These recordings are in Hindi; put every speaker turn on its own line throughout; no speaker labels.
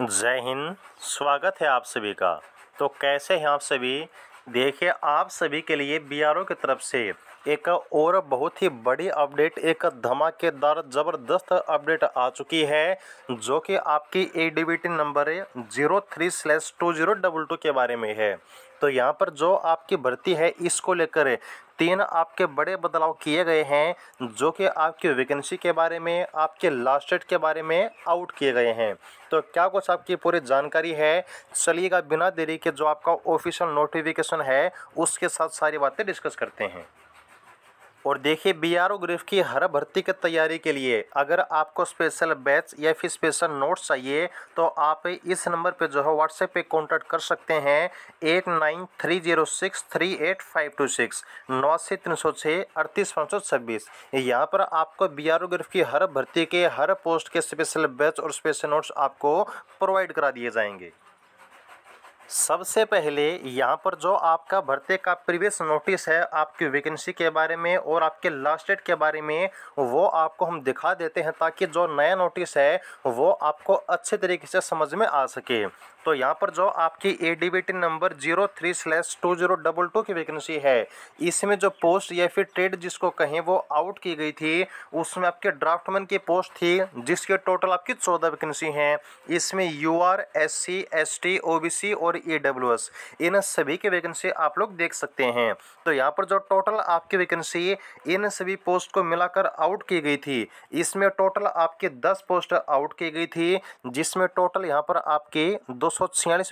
जय हिंद स्वागत है आप सभी का तो कैसे हैं आप सभी देखिए आप सभी के लिए बी की तरफ से एक और बहुत ही बड़ी अपडेट एक धमाकेदार ज़बरदस्त अपडेट आ चुकी है जो कि आपकी A number zero three slash two zero double two के बारे में है तो यहाँ पर जो आपकी भर्ती है इसको लेकर तीन आपके बड़े बदलाव किए गए हैं जो कि आपकी वैकेंसी के बारे में आपके लास्ट डेट के बारे में आउट किए गए हैं तो क्या कुछ आपकी पूरी जानकारी है चलिएगा बिना देरी के जो आपका ऑफिशियल नोटिफिकेशन है उसके साथ सारी बातें डिस्कस करते हैं और देखिए बी आर ओ ग्रेफ की हर भर्ती की तैयारी के लिए अगर आपको स्पेशल बैच या फिर स्पेशल नोट्स चाहिए तो आप इस नंबर पे जो है व्हाट्सएप पे कांटेक्ट कर सकते हैं eight nine three zero six three eight five two six नौ से तीन सौ छः अड़तीस पाँच सौ छब्बीस यहाँ पर आपको बी आर ओ की हर भर्ती के हर पोस्ट के स्पेशल बैच और स्पेशल नोट्स आपको प्रोवाइड करा दिए जाएंगे सबसे पहले यहाँ पर जो आपका भर्ती का प्रीवियस नोटिस है आपकी वैकेंसी के बारे में और आपके लास्ट डेट के बारे में वो आपको हम दिखा देते हैं ताकि जो नया नोटिस है वो आपको अच्छे तरीके से समझ में आ सके तो यहाँ पर जो आपकी A D B T number zero three slash two zero double two की वैकेंसी है इसमें जो पोस्ट या फिर ट्रेड जिसको कहें वो आउट की गई थी उसमें आपके ड्राफ्टमैन की पोस्ट थी जिसके टोटल आपकी चौदह वैकेंसी हैं इसमें U R S C S T O B C और ए डब्ल्यू एस इन सभी की वैकेंसी आप लोग देख सकते हैं तो यहाँ पर जो टोटल आपकी वैकेंसी इन सभी पोस्ट को मिलाकर आउट की गई थी इसमें टोटल आपके दस पोस्ट आउट की गई थी जिसमें टोटल यहाँ पर आपकी दो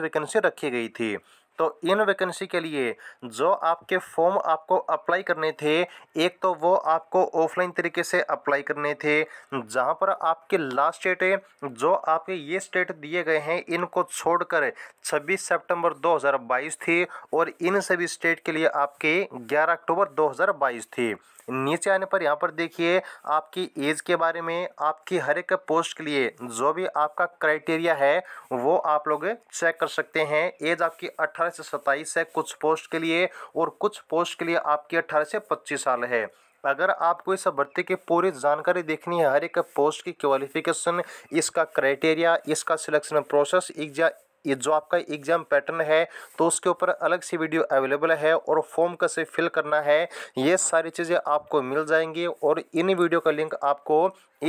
वैकेंसी रखी गई थी तो इन वैकेंसी के लिए जो आपके फॉर्म आपको अप्लाई करने थे एक तो वो आपको ऑफलाइन तरीके से अप्लाई करने थे जहाँ पर आपके लास्ट डेट है जो आपके ये स्टेट दिए गए हैं इनको छोड़कर 26 सितंबर 2022 थी और इन सभी स्टेट के लिए आपके 11 अक्टूबर 2022 थी नीचे आने पर यहाँ पर देखिए आपकी एज के बारे में आपकी हर एक पोस्ट के लिए जो भी आपका क्राइटेरिया है वो आप लोग चेक कर सकते हैं एज आपकी 18 से 27 है कुछ पोस्ट के लिए और कुछ पोस्ट के लिए आपकी 18 से 25 साल है अगर आपको इस भर्ती की पूरी जानकारी देखनी है हर एक पोस्ट की क्वालिफिकेशन इसका क्राइटेरिया इसका सिलेक्शन प्रोसेस एग्जा ये जो आपका एग्जाम पैटर्न है तो उसके ऊपर अलग से वीडियो अवेलेबल है और फॉर्म कैसे फिल करना है ये सारी चीज़ें आपको मिल जाएंगी और इन वीडियो का लिंक आपको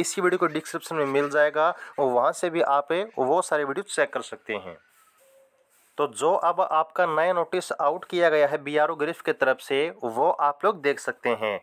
इसी वीडियो को डिस्क्रिप्शन में मिल जाएगा और वहाँ से भी आप वो सारे वीडियो चेक कर सकते हैं तो जो अब आपका नया नोटिस आउट किया गया है बी आर ओ ग्रिफ की तरफ से वो आप लोग देख सकते हैं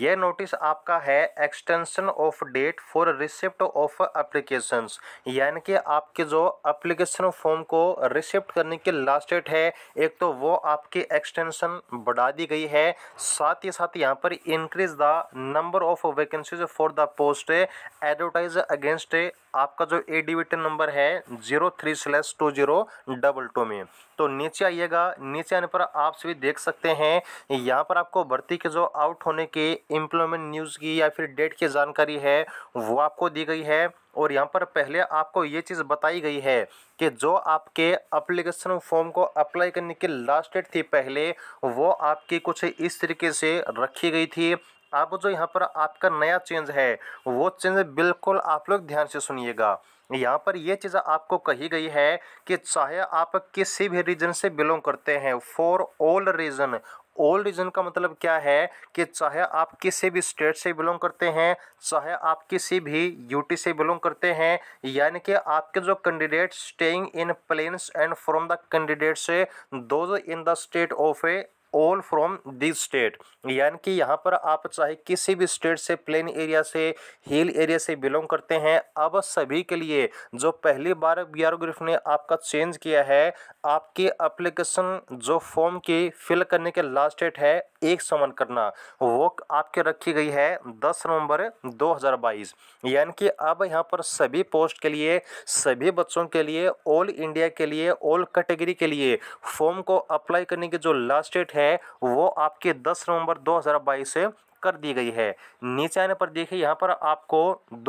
ये नोटिस आपका है extension of date for receipt of applications यानी कि आपके जो अप्लीकेशन फॉर्म को रिसिप्ट करने की लास्ट डेट है एक तो वो आपकी एक्सटेंशन बढ़ा दी गई है साथ ही साथ यहाँ पर increase the number of vacancies for the post advertise against आपका जो ए डिविटन नंबर है zero three slash two zero double two में तो नीचे आइएगा नीचे आने पर आप सभी देख सकते हैं यहाँ पर आपको भर्ती के जो आउट होने के इम्प्लॉयमेंट न्यूज़ की या फिर डेट की जानकारी है वो आपको दी गई है और यहाँ पर पहले आपको ये चीज़ बताई गई है कि जो आपके अप्लीकेशन फॉर्म को अप्लाई करने की लास्ट डेट थी पहले वो आपकी कुछ इस तरीके से रखी गई थी अब जो यहाँ पर आपका नया चेंज है वो चेंज बिल्कुल आप लोग ध्यान से सुनिएगा यहाँ पर ये चीज़ आपको कही गई है कि चाहे आप किसी भी रीजन से बिलोंग करते हैं for all region all region का मतलब क्या है कि चाहे आप किसी भी स्टेट से बिलोंग करते हैं चाहे आप किसी भी यूटी से बिलोंग करते हैं यानी कि आपके जो candidate staying in plains and from the candidates those in the state of a all from this state यानी कि यहाँ पर आप चाहे किसी भी स्टेट से प्लेन एरिया से हिल एरिया से बिलोंग करते हैं अब सभी के लिए जो पहली बार बी आर ग्रुप ने आपका चेंज किया है आपकी अप्लीकेशन जो फॉर्म की फिल करने के लास्ट डेट है एक समन करना वो आपके रखी गई है 10 नवंबर 2022 यानी कि अब यहाँ पर सभी पोस्ट के लिए सभी बच्चों के लिए ऑल इंडिया के लिए ऑल कैटेगरी के लिए फॉर्म को अप्लाई करने की जो लास्ट डेट है है वो आपके 10 नवंबर 2022 से कर दी गई है नीचे आने पर देखिए यहाँ पर आपको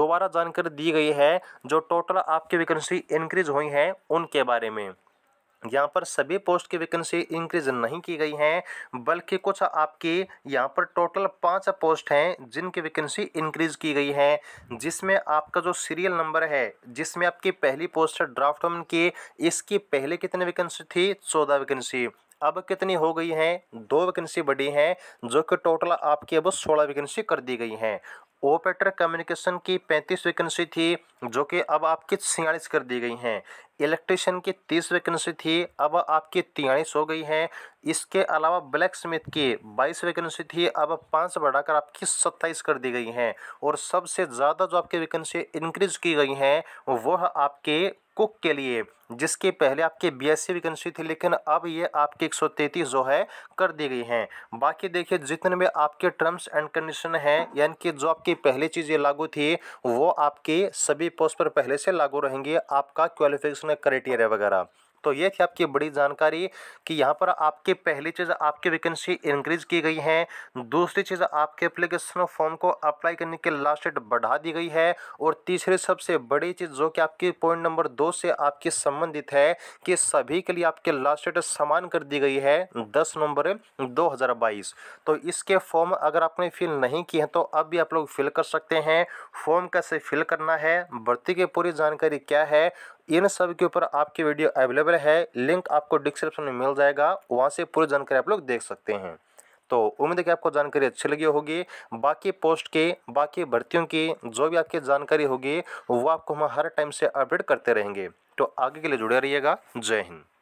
दोबारा जानकारी दी गई है जो टोटल आपकी वैकेंसी इंक्रीज हुई है उनके बारे में यहाँ पर सभी पोस्ट की वैकेंसी इंक्रीज नहीं की गई है बल्कि कुछ आपकी यहाँ पर टोटल पाँच पोस्ट हैं जिनकी वैकेंसी इंक्रीज की गई है जिसमें आपका जो सीरियल नंबर है जिसमें आपकी पहली पोस्ट है ड्राफ्ट की इसकी पहले कितनी वैकेंसी थी चौदह वैकेंसी अब कितनी हो गई हैं दो वैकेंसी बढ़ी हैं जो कि टोटल आपकी अब सोलह वैकेंसी कर दी गई हैं ऑपरेटर कम्युनिकेशन की पैंतीस वैकेंसी थी जो कि अब आपकी छियालीस कर दी गई हैं इलेक्ट्रिशियन की तीस वैकेंसी थी अब आपकी तियालीस हो गई है इसके अलावा ब्लैक स्मिथ की बाईस वैकेंसी थी अब पाँच बढ़ाकर आपकी सत्ताईस कर दी गई हैं और सबसे ज़्यादा जो आपकी वैकेंसी इंक्रीज की गई हैं वह आपके कुक के लिए जिसके पहले आपके बीएससी वैकेंसी थी लेकिन अब ये आपके 133 जो है कर दी गई हैं बाकी देखिए जितने भी आपके टर्म्स एंड कंडीशन हैं यानी कि जो आपकी पहली चीज़ ये लागू थी वो आपके सभी पोस्ट पर पहले से लागू रहेंगी आपका क्वालिफिकेशन उसमें क्राइटेरिया वगैरह तो ये थी आपकी बड़ी जानकारी कि यहाँ पर आपके पहली चीज़ आपकी वैकेंसी इंक्रीज की गई है दूसरी चीज़ आपके एप्लीकेशन फॉर्म को अप्लाई करने के लास्ट डेट बढ़ा दी गई है और तीसरी सबसे बड़ी चीज़ जो कि आपकी पॉइंट नंबर दो से आपकी संबंधित है कि सभी के लिए आपके लास्ट डेट समान कर दी गई है दस नवंबर दो तो इसके फॉर्म अगर आपने फिल नहीं किए हैं तो अब भी आप लोग फिल कर सकते हैं फॉर्म कैसे फिल करना है भर्ती की पूरी जानकारी क्या है इन सब के ऊपर आपकी वीडियो अवेलेबल है लिंक आपको डिस्क्रिप्शन में मिल जाएगा वहाँ से पूरी जानकारी आप लोग देख सकते हैं तो उम्मीद है कि आपको जानकारी अच्छी लगी होगी बाकी पोस्ट के बाकी भर्तियों की जो भी आपकी जानकारी होगी वो आपको हम हर टाइम से अपडेट करते रहेंगे तो आगे के लिए जुड़े रहिएगा जय हिंद